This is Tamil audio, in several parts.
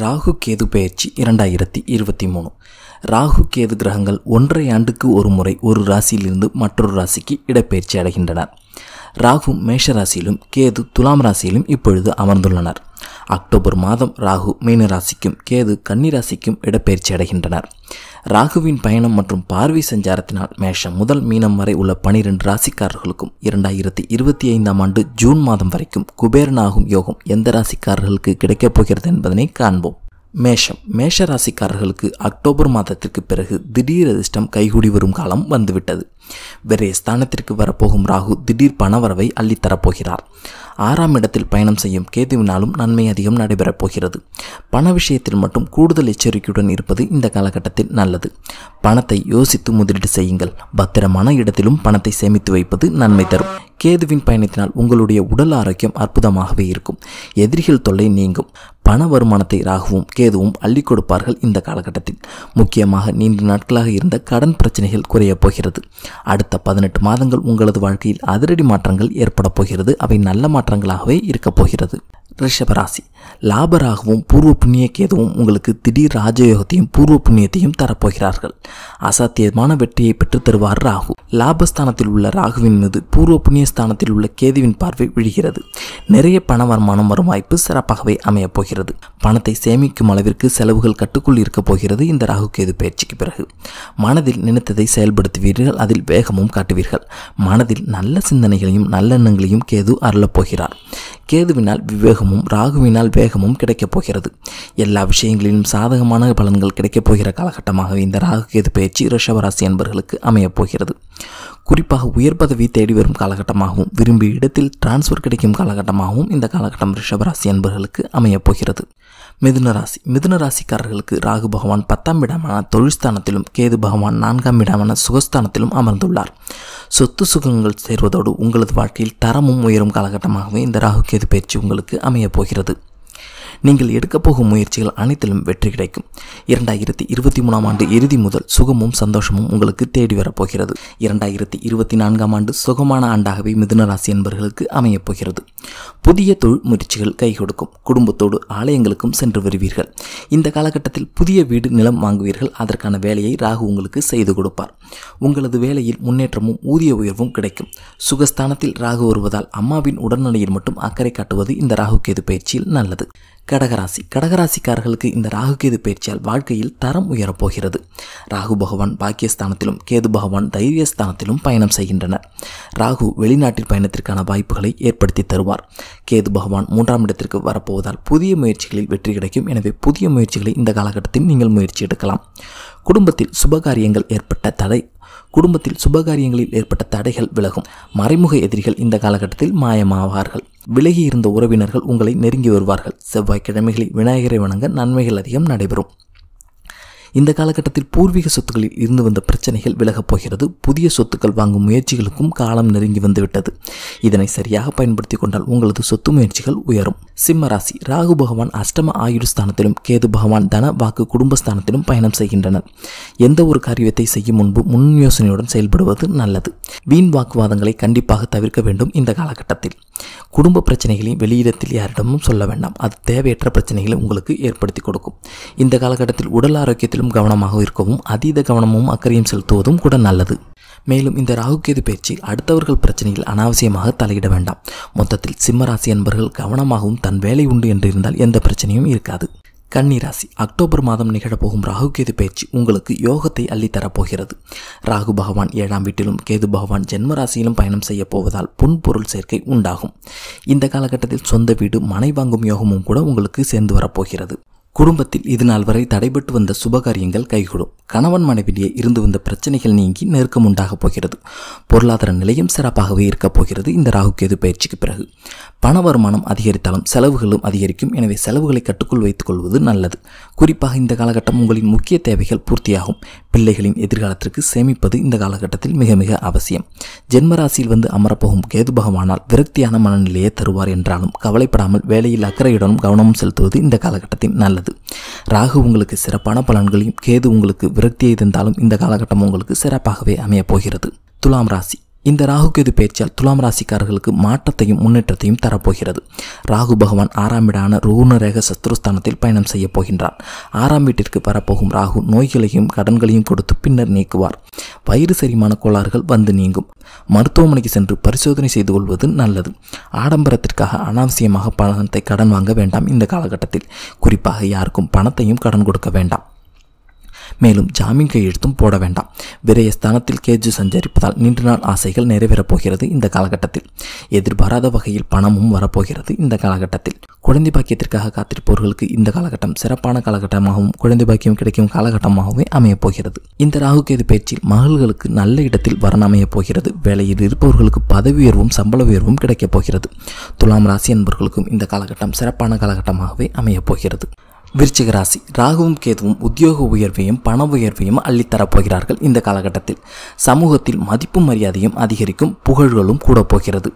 ராகு கேது பெயர்ச்சி இரண்டாயிரத்தி இருபத்தி மூணு ராகு கேது கிரகங்கள் ஒன்றரை ஆண்டுக்கு ஒரு முறை ஒரு ராசியிலிருந்து மற்றொரு ராசிக்கு இடப்பெயர்ச்சி அடைகின்றனர் ராகு மேஷ ராசியிலும் கேது துலாம் ராசியிலும் இப்பொழுது அமர்ந்துள்ளனர் அக்டோபர் மாதம் ராகு மீன ராசிக்கும் கேது கன்னிராசிக்கும் இடப்பெயர்ச்சி அடைகின்றனர் ராகுவின் பயணம் மற்றும் பார்வை சஞ்சாரத்தினால் மேஷம் முதல் மீனம் வரை உள்ள பனிரெண்டு ராசிக்காரர்களுக்கும் இரண்டாயிரத்தி இருபத்தி ஐந்தாம் ஆண்டு ஜூன் மாதம் வரைக்கும் குபேரனாகும் யோகம் எந்த ராசிக்காரர்களுக்கு கிடைக்கப் போகிறது என்பதனை காண்போம் மேஷம் மேஷ ராசிக்காரர்களுக்கு அக்டோபர் மாதத்திற்கு பிறகு திடீர் அதிர்ஷ்டம் கைகூடி வரும் காலம் வந்துவிட்டது வேறு ஸ்தானத்திற்கு வரப்போகும் ராகு திடீர் பணவரவை அள்ளித்தரப்போகிறார் ஆறாம் இடத்தில் பயணம் செய்யும் கேதுவினாலும் நன்மை அதிகம் நடைபெறப் போகிறது பண விஷயத்தில் மட்டும் கூடுதல் எச்சரிக்கையுடன் இருப்பது இந்த காலகட்டத்தில் நல்லது பணத்தை யோசித்து முதலீடு செய்யுங்கள் பத்திரமான இடத்திலும் பணத்தை சேமித்து வைப்பது நன்மை தரும் கேதுவின் பயணத்தினால் உங்களுடைய உடல் ஆரோக்கியம் அற்புதமாகவே இருக்கும் எதிரிகள் தொல்லை நீங்கும் பண வருமானத்தை ராகுவும் கேதுவும் அள்ளி கொடுப்பார்கள் இந்த காலகட்டத்தில் முக்கியமாக நீண்ட நாட்களாக இருந்த கடன் பிரச்சனைகள் குறையப் போகிறது அடுத்த பதினெட்டு மாதங்கள் உங்களது வாழ்க்கையில் அதிரடி மாற்றங்கள் ஏற்பட போகிறது அவை நல்ல மாற்றங்களாகவே இருக்கப் போகிறது ரிஷபராசி லாபராகவும் பூர்வ புண்ணிய கேதுவும் உங்களுக்கு திடீர் ராஜயோகத்தையும் பூர்வ புண்ணியத்தையும் தரப்போகிறார்கள் அசாத்தியமான வெற்றியை பெற்றுத்தருவார் ராகு லாபஸ்தானத்தில் உள்ள ராகுவின் மீது பூர்வ புண்ணிய ஸ்தானத்தில் உள்ள கேதுவின் பார்வை விழுகிறது நிறைய பண வருமானம் வரும் வாய்ப்பு சிறப்பாகவே அமையப் போகிறது பணத்தை சேமிக்கும் அளவிற்கு செலவுகள் கட்டுக்குள் இருக்கப் போகிறது இந்த ராகு கேது பயிற்சிக்கு பிறகு மனதில் நினைத்ததை செயல்படுத்துவீர்கள் அதில் வேகமும் காட்டுவீர்கள் மனதில் நல்ல சிந்தனைகளையும் நல்லெண்ணங்களையும் கேது அருளப் போகிறார் கேதுவினால் விவேகம் வேகமும் ராகுவினால் வேகமும் கிடைக்கப் போகிறது எல்லா விஷயங்களிலும் சாதகமான பலன்கள் கிடைக்கப் போகிற காலகட்டமாகவே இந்த ராகு கேது பயிற்சி ரிஷபராசி என்பவர்களுக்கு அமையப் போகிறது குறிப்பாக உயர் பதவி தேடி வரும் காலகட்டமாகவும் விரும்பிய இடத்தில் டிரான்ஸ்ஃபர் கிடைக்கும் காலகட்டமாகவும் இந்த காலகட்டம் ரிஷபராசி அன்பர்களுக்கு அமையப் போகிறது மிதுன ராசி மிதுன ராசிக்காரர்களுக்கு ராகு பகவான் பத்தாம் இடமான தொழில்ஸ்தானத்திலும் கேது பகவான் நான்காம் இடமான சுகஸ்தானத்திலும் அமர்ந்துள்ளார் சொத்து சுகங்கள் சேர்வதோடு உங்களது வாழ்க்கையில் தரமும் உயரும் காலகட்டமாகவே இந்த ராகு கேது பயிற்சி உங்களுக்கு அமையப் போகிறது நீங்கள் எடுக்கப் போகும் முயற்சிகள் அனைத்திலும் வெற்றி கிடைக்கும் இரண்டாயிரத்தி இருபத்தி மூணாம் ஆண்டு இறுதி முதல் சுகமும் சந்தோஷமும் உங்களுக்கு தேடி வரப்போகிறது இரண்டாயிரத்தி இருபத்தி நான்காம் ஆண்டு சுகமான ஆண்டாகவே மிதுனராசி என்பவர்களுக்கு அமையப் போகிறது புதிய தொழில் முயற்சிகள் கை கொடுக்கும் குடும்பத்தோடு ஆலயங்களுக்கும் சென்று வருவீர்கள் இந்த காலகட்டத்தில் புதிய வீடு நிலம் வாங்குவீர்கள் அதற்கான வேலையை ராகு உங்களுக்கு செய்து கொடுப்பார் உங்களது வேலையில் முன்னேற்றமும் ஊதிய உயர்வும் கிடைக்கும் சுகஸ்தானத்தில் ராகு வருவதால் அம்மாவின் உடல்நிலையில் மட்டும் அக்கறை காட்டுவது இந்த ராகு கேது பயிற்சியில் நல்லது கடகராசி கடகராசிக்காரர்களுக்கு இந்த ராகு கேது பயிற்சியால் வாழ்க்கையில் தரம் உயரப்போகிறது ராகு பகவான் பாக்கியஸ்தானத்திலும் கேது பகவான் தைரியஸ்தானத்திலும் பயணம் செய்கின்றனர் ராகு வெளிநாட்டில் பயணத்திற்கான வாய்ப்புகளை ஏற்படுத்தி தருவார் கேது பகவான் மூன்றாம் இடத்திற்கு வரப்போவதால் புதிய முயற்சிகளில் வெற்றி கிடைக்கும் எனவே புதிய முயற்சிகளை இந்த காலகட்டத்தில் நீங்கள் முயற்சி எடுக்கலாம் குடும்பத்தில் சுபகாரியங்கள் ஏற்பட்ட தடை குடும்பத்தில் சுபகாரியங்களில் ஏற்பட்ட தடைகள் விலகும் மறைமுக எதிரிகள் இந்த காலகட்டத்தில் மாயமாவார்கள் விலகி இருந்த உறவினர்கள் உங்களை நெருங்கி வருவார்கள் செவ்வாய்க்கிழமைகளில் விநாயகரை வணங்க நன்மைகள் அதிகம் நடைபெறும் இந்த காலகட்டத்தில் பூர்வீக சொத்துக்களில் இருந்து வந்த பிரச்சனைகள் விலகப் போகிறது புதிய சொத்துக்கள் வாங்கும் முயற்சிகளுக்கும் காலம் நெருங்கி வந்துவிட்டது இதனை சரியாக பயன்படுத்தி கொண்டால் உங்களது சொத்து முயற்சிகள் உயரும் சிம்ம ராசி ராகு பகவான் அஷ்டம ஆயுர் ஸ்தானத்திலும் கேது பகவான் தன வாக்கு குடும்பஸ்தானத்திலும் பயணம் செய்கின்றனர் எந்த ஒரு காரியத்தை செய்யும் முன்பு முன் யோசனையுடன் செயல்படுவது நல்லது வீண் வாக்குவாதங்களை கண்டிப்பாக தவிர்க்க வேண்டும் இந்த காலகட்டத்தில் குடும்ப பிரச்சனைகளையும் வெளியிடத்தில் யாரிடமும் சொல்ல வேண்டாம் அது தேவையற்ற பிரச்சனைகளை உங்களுக்கு ஏற்படுத்தி கொடுக்கும் இந்த காலகட்டத்தில் உடல் ஆரோக்கியத்திலும் கவனமாக இருக்கவும் அதீத கவனமும் அக்கறையும் செலுத்துவதும் கூட நல்லது மேலும் இந்த ராகுகேது பேச்சில் அடுத்தவர்கள் பிரச்சனையில் அனாவசியமாக தலையிட வேண்டாம் மொத்தத்தில் சிம்மராசி என்பர்கள் கவனமாகவும் தன் வேலை உண்டு என்று இருந்தால் எந்த பிரச்சனையும் இருக்காது கன்னிராசி அக்டோபர் மாதம் நிகழப்போகும் ராகு கேது பயிற்சி உங்களுக்கு யோகத்தை அள்ளித்தரப்போகிறது ராகு பகவான் ஏழாம் வீட்டிலும் கேது பகவான் ஜென்ம ராசியிலும் பயணம் செய்ய போவதால் புன்பொருள் சேர்க்கை உண்டாகும் இந்த காலகட்டத்தில் சொந்த வீடு மனை வாங்கும் யோகமும் கூட உங்களுக்கு சேர்ந்து வரப்போகிறது குடும்பத்தில் இது நாள் வரை தடைபட்டு வந்த சுபகாரியங்கள் கைகூடும் கணவன் மனைவிடையே இருந்து வந்த பிரச்சனைகள் நீங்கி நெருக்கம் உண்டாகப் போகிறது பொருளாதார நிலையம் சிறப்பாகவே இருக்கப் போகிறது இந்த ராகுகேது பயிற்சிக்கு பிறகு பண வருமானம் அதிகரித்தாலும் செலவுகளும் அதிகரிக்கும் எனவே செலவுகளை கட்டுக்குள் வைத்துக் கொள்வது நல்லது குறிப்பாக இந்த காலகட்டம் உங்களின் முக்கிய தேவைகள் பூர்த்தியாகும் பிள்ளைகளின் எதிர்காலத்திற்கு சேமிப்பது இந்த காலகட்டத்தில் மிக மிக அவசியம் ஜென்மராசியில் வந்து அமரப்போகும் கேது பகவானால் விரக்தியான மனநிலையை தருவார் என்றாலும் கவலைப்படாமல் வேலையில் அக்கறையுடனும் கவனமும் செலுத்துவது இந்த காலகட்டத்தின் நல்லது ராகு உங்களுக்கு சிறப்பான பலன்களையும் கேது உங்களுக்கு விரக்தியை தந்தாலும் இந்த காலகட்டம் உங்களுக்கு சிறப்பாகவே அமையப் போகிறது துலாம் ராசி இந்த ராகுகேது பேச்சால் துலாம் ராசிக்காரர்களுக்கு மாற்றத்தையும் முன்னேற்றத்தையும் தரப்போகிறது ராகு பகவான் ஆறாம் வீடான ரூணரேக சத்ருஸ்தானத்தில் பயணம் செய்ய போகின்றார் ஆறாம் வீட்டிற்கு வரப்போகும் ராகு நோய்களையும் கடன்களையும் கொடுத்து பின்னர் நீக்குவார் வயிறு செரிமான கோளாறுகள் வந்து நீங்கும் மருத்துவமனைக்கு சென்று பரிசோதனை செய்து கொள்வது நல்லது ஆடம்பரத்திற்காக அனாவசியமாக பணத்தை கடன் வாங்க வேண்டாம் இந்த காலகட்டத்தில் குறிப்பாக யாருக்கும் பணத்தையும் கடன் கொடுக்க வேண்டாம் மேலும் ஜாமீன் கையெழுத்தும் போட வேண்டாம் விரயஸ்தானத்தில் கேஜு சஞ்சரிப்பதால் நீண்ட நாள் ஆசைகள் நிறைவேறப் போகிறது இந்த காலகட்டத்தில் எதிர்பாராத வகையில் பணமும் வரப்போகிறது இந்த காலகட்டத்தில் குழந்தை பாக்கியத்திற்காக காத்திருப்பவர்களுக்கு இந்த காலகட்டம் சிறப்பான காலகட்டமாகவும் குழந்தை பாக்கியம் கிடைக்கும் காலகட்டமாகவே அமையப் போகிறது இந்த ராகு கேது பயிற்சியில் மகள்களுக்கு நல்ல இடத்தில் வரன் அமையப் போகிறது வேலையில் இருப்பவர்களுக்கு பதவி உயர்வும் சம்பள உயர்வும் கிடைக்கப் போகிறது துலாம் ராசி என்பவர்களுக்கும் இந்த காலகட்டம் சிறப்பான காலகட்டமாகவே அமையப் போகிறது விருச்சிக ராசி ராகுவும் கேதுவும் உத்தியோக உயர்வையும் பண உயர்வையும் அள்ளித்தரப்போகிறார்கள் இந்த காலகட்டத்தில் சமூகத்தில் மதிப்பு மரியாதையும் அதிகரிக்கும் புகழ்களும் கூட போகிறது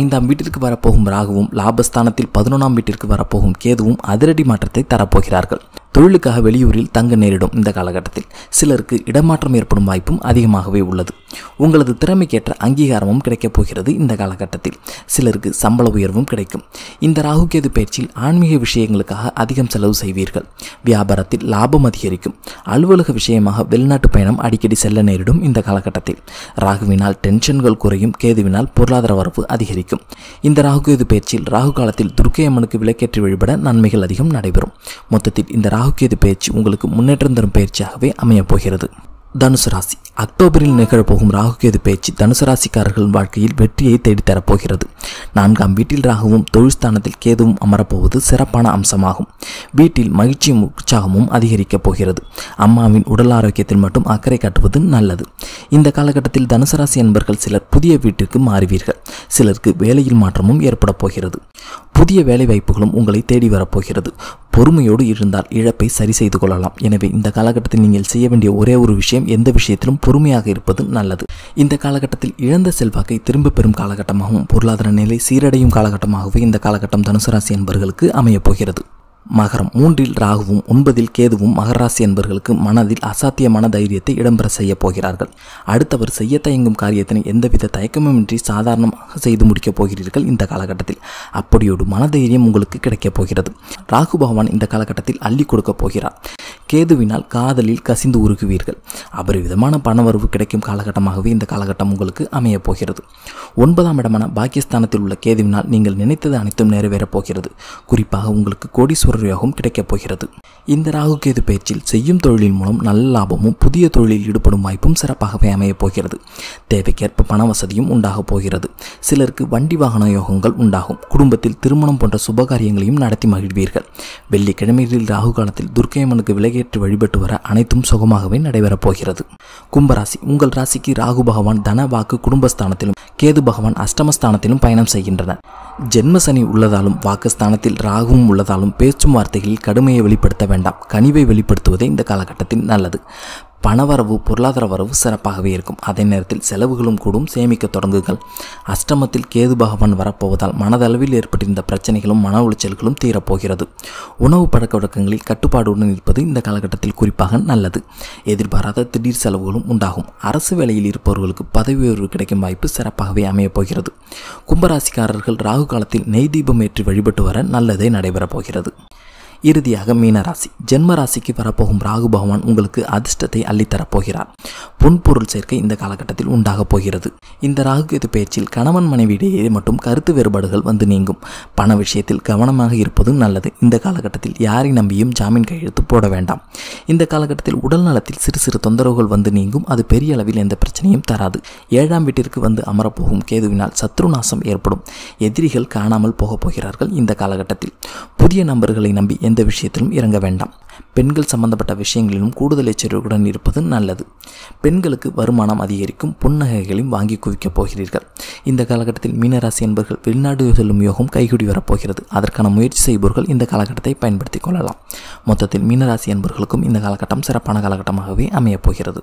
ஐந்தாம் வீட்டிற்கு வரப்போகும் ராகுவும் லாபஸ்தானத்தில் பதினொன்றாம் வீட்டிற்கு வரப்போகும் கேதுவும் அதிரடி மாற்றத்தை தரப்போகிறார்கள் தொழிலுக்காக வெளியூரில் தங்க நேரிடும் இந்த காலகட்டத்தில் சிலருக்கு இடமாற்றம் ஏற்படும் வாய்ப்பும் அதிகமாகவே உள்ளது உங்களது திறமைக்கேற்ற அங்கீகாரமும் கிடைக்கப் போகிறது இந்த காலகட்டத்தில் சிலருக்கு சம்பள உயர்வும் கிடைக்கும் இந்த ராகுகேது பயிற்சியில் ஆன்மீக விஷயங்களுக்காக அதிகம் செலவு செய்வீர்கள் வியாபாரத்தில் லாபம் அதிகரிக்கும் அலுவலக விஷயமாக வெளிநாட்டு பயணம் அடிக்கடி செல்ல நேரிடும் இந்த காலகட்டத்தில் ராகுவினால் டென்ஷன்கள் குறையும் கேதுவினால் பொருளாதார வரப்பு அதிகரிக்கும் இந்த ராகுகேது பயிற்சியில் ராகு காலத்தில் துர்க்கை அம்மனுக்கு விளக்கேற்றி வழிபட நன்மைகள் அதிகம் நடைபெறும் மொத்தத்தில் இந்த ராகுகேது பயிற்சி உங்களுக்கு முன்னேற்றம் தரும் பயிற்சியாகவே அமையப் போகிறது தனுசு ராசி அக்டோபரில் நிகழப்போகும் ராகுகேது பேச்சு தனுசு ராசிக்காரர்களின் வாழ்க்கையில் வெற்றியை தேடித்தரப்போகிறது நான்காம் வீட்டில் ராகுவும் ஸ்தானத்தில் கேதுவும் அமரப்போவது சிறப்பான அம்சமாகும் வீட்டில் மகிழ்ச்சியும் உற்சாகமும் அதிகரிக்கப் போகிறது அம்மாவின் உடல் ஆரோக்கியத்தில் மட்டும் அக்கறை காட்டுவது நல்லது இந்த காலகட்டத்தில் தனுசு ராசி என்பர்கள் சிலர் புதிய வீட்டிற்கு மாறுவீர்கள் சிலருக்கு வேலையில் மாற்றமும் ஏற்பட போகிறது புதிய வேலை வாய்ப்புகளும் உங்களை தேடி வரப்போகிறது பொறுமையோடு இருந்தால் இழப்பை சரி செய்து கொள்ளலாம் எனவே இந்த காலகட்டத்தில் நீங்கள் செய்ய வேண்டிய ஒரே ஒரு விஷயம் எந்த விஷயத்திலும் பொறுமையாக இருப்பது நல்லது இந்த காலகட்டத்தில் இழந்த செல்வாக்கை திரும்ப பெறும் காலகட்டமாகவும் பொருளாதார நிலை சீரடையும் காலகட்டமாகவும் இந்த காலகட்டம் தனுசராசி என்பவர்களுக்கு அமையப் போகிறது மகரம் மூன்றில் ராகுவும் ஒன்பதில் கேதுவும் மகராசி என்பவர்களுக்கு மனதில் அசாத்தியமான தைரியத்தை இடம்பெற செய்யப் போகிறார்கள் அடுத்தவர் செய்ய தயங்கும் காரியத்தினை எந்தவித தயக்கமுமின்றி சாதாரணமாக செய்து முடிக்கப் போகிறீர்கள் இந்த காலகட்டத்தில் அப்படியோடு மனதைரியம் உங்களுக்கு கிடைக்கப் போகிறது ராகு பகவான் இந்த காலகட்டத்தில் அள்ளி கொடுக்கப் போகிறார் கேதுவினால் காதலில் கசிந்து உருகுவீர்கள் அபரிவிதமான பணவரவு கிடைக்கும் காலகட்டமாகவே இந்த காலகட்டம் உங்களுக்கு அமையப் போகிறது ஒன்பதாம் இடமான பாகிஸ்தானத்தில் உள்ள கேதுவினால் நீங்கள் நினைத்தது அனைத்தும் நிறைவேறப் போகிறது குறிப்பாக உங்களுக்கு கோடீஸ்வரர் யோகம் கிடைக்கப் போகிறது இந்த ராகு கேது பயிற்சியில் செய்யும் தொழிலின் மூலம் நல்ல லாபமும் புதிய தொழிலில் ஈடுபடும் வாய்ப்பும் சிறப்பாகவே அமையப் போகிறது தேவைக்கேற்ப பண வசதியும் உண்டாகப் போகிறது சிலருக்கு வண்டி வாகன யோகங்கள் உண்டாகும் குடும்பத்தில் திருமணம் போன்ற சுபகாரியங்களையும் நடத்தி மகிழ்வீர்கள் வெள்ளிக்கிழமையில் ராகு காலத்தில் துர்க்கையம்மனுக்கு விலகி ஏற்று வழிபட்டு வர அனைத்தும் சுகமாகவே நடைபெறப் போகிறது கும்பராசி உங்கள் ராசிக்கு ராகு பகவான் தன வாக்கு குடும்பஸ்தானத்திலும் கேது பகவான் அஷ்டமஸ்தானத்திலும் பயணம் செய்கின்றனர் ஜென்மசனி உள்ளதாலும் வாக்குஸ்தானத்தில் ராகுவும் உள்ளதாலும் பேச்சும் வார்த்தைகளில் கடுமையை வெளிப்படுத்த வேண்டாம் கனிவை வெளிப்படுத்துவதே இந்த காலகட்டத்தில் நல்லது பணவரவு பொருளாதார வரவு சிறப்பாகவே இருக்கும் அதே நேரத்தில் செலவுகளும் கூடும் சேமிக்க தொடங்குங்கள் அஷ்டமத்தில் கேது பகவான் வரப்போவதால் மனதளவில் ஏற்பட்டிருந்த பிரச்சனைகளும் மன உளைச்சல்களும் தீரப்போகிறது உணவு பழக்க வழக்கங்களில் கட்டுப்பாடுடன் இருப்பது இந்த காலகட்டத்தில் குறிப்பாக நல்லது எதிர்பாராத திடீர் செலவுகளும் உண்டாகும் அரசு வேலையில் இருப்பவர்களுக்கு பதவி உயர்வு கிடைக்கும் வாய்ப்பு சிறப்பாகவே அமையப் போகிறது கும்பராசிக்காரர்கள் ராகு காலத்தில் நெய் தீபம் ஏற்றி வழிபட்டு வர நல்லதே நடைபெறப் போகிறது இறுதியாக மீனராசி ஜென்ம ராசிக்கு வரப்போகும் ராகு பகவான் உங்களுக்கு அதிர்ஷ்டத்தை அள்ளித்தரப்போகிறார் பொன்பொருள் சேர்க்கை இந்த காலகட்டத்தில் உண்டாகப் போகிறது இந்த ராகு கேது பேச்சில் கணவன் மனைவியிடையே மட்டும் கருத்து வேறுபாடுகள் வந்து நீங்கும் பண விஷயத்தில் கவனமாக இருப்பதும் நல்லது இந்த காலகட்டத்தில் யாரை நம்பியும் ஜாமீன் கையெழுத்து போட வேண்டாம் இந்த காலகட்டத்தில் உடல் நலத்தில் சிறு சிறு தொந்தரவுகள் வந்து நீங்கும் அது பெரிய அளவில் எந்த பிரச்சனையும் தராது ஏழாம் வீட்டிற்கு வந்து அமரப்போகும் கேதுவினால் சத்ருநாசம் ஏற்படும் எதிரிகள் காணாமல் போகப் போகிறார்கள் இந்த காலகட்டத்தில் புதிய நம்பர்களை நம்பி எந்த விஷயத்திலும் இறங்க வேண்டாம் பெண்கள் சம்பந்தப்பட்ட விஷயங்களிலும் கூடுதல் எச்சரிக்கையுடன் இருப்பது நல்லது பெண்களுக்கு வருமானம் அதிகரிக்கும் புன்னகைகளையும் வாங்கி குவிக்கப் போகிறீர்கள் இந்த காலகட்டத்தில் மீனராசி என்பர்கள் வெளிநாடு செல்லும் யோகம் கைகூடி வரப்போகிறது அதற்கான முயற்சி செய்பவர்கள் இந்த காலகட்டத்தை பயன்படுத்திக் கொள்ளலாம் மொத்தத்தில் மீனராசி என்பர்களுக்கும் இந்த காலகட்டம் சிறப்பான காலகட்டமாகவே அமையப் போகிறது